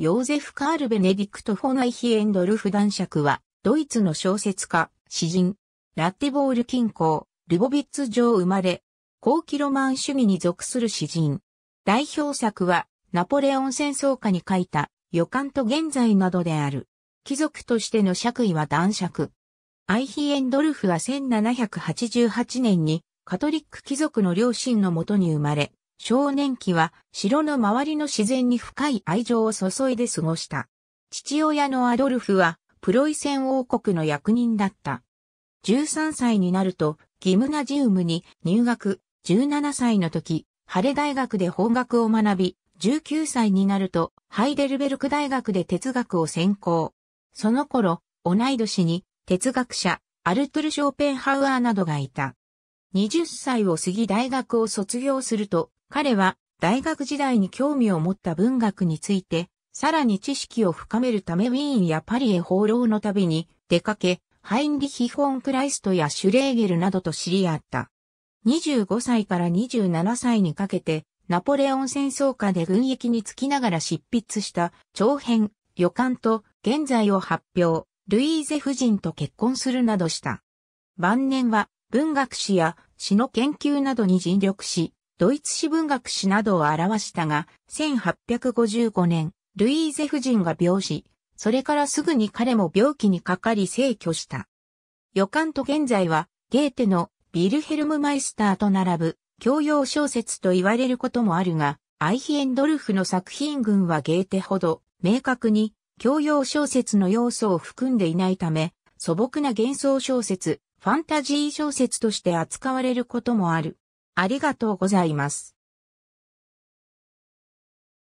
ヨーゼフ・カール・ベネディクト・フォン・アイヒ・エンドルフ男爵は、ドイツの小説家、詩人、ラッテボール近郊、ルボビッツ城生まれ、後期ロマン主義に属する詩人。代表作は、ナポレオン戦争下に書いた、予感と現在などである。貴族としての爵位は男爵。アイヒエンドルフは1788年にカトリック貴族の両親のもとに生まれ、少年期は城の周りの自然に深い愛情を注いで過ごした。父親のアドルフはプロイセン王国の役人だった。13歳になるとギムナジウムに入学、17歳の時、ハレ大学で法学を学び、19歳になるとハイデルベルク大学で哲学を専攻。その頃、同い年に哲学者、アルトゥル・ショーペンハウアーなどがいた。20歳を過ぎ大学を卒業すると、彼は大学時代に興味を持った文学について、さらに知識を深めるためウィーンやパリへ放浪の旅に出かけ、ハインリヒ・フォン・クライストやシュレーゲルなどと知り合った。25歳から27歳にかけて、ナポレオン戦争下で軍役につきながら執筆した長編、予感と現在を発表、ルイーゼ夫人と結婚するなどした。晩年は文学史や詩の研究などに尽力し、ドイツ史文学史などを表したが、1855年、ルイーゼ夫人が病死、それからすぐに彼も病気にかかり逝去した。予感と現在は、ゲーテのビルヘルムマイスターと並ぶ、教養小説と言われることもあるが、アイヒエンドルフの作品群はゲーテほど、明確に、教養小説の要素を含んでいないため、素朴な幻想小説、ファンタジー小説として扱われることもある。ありがとうございます。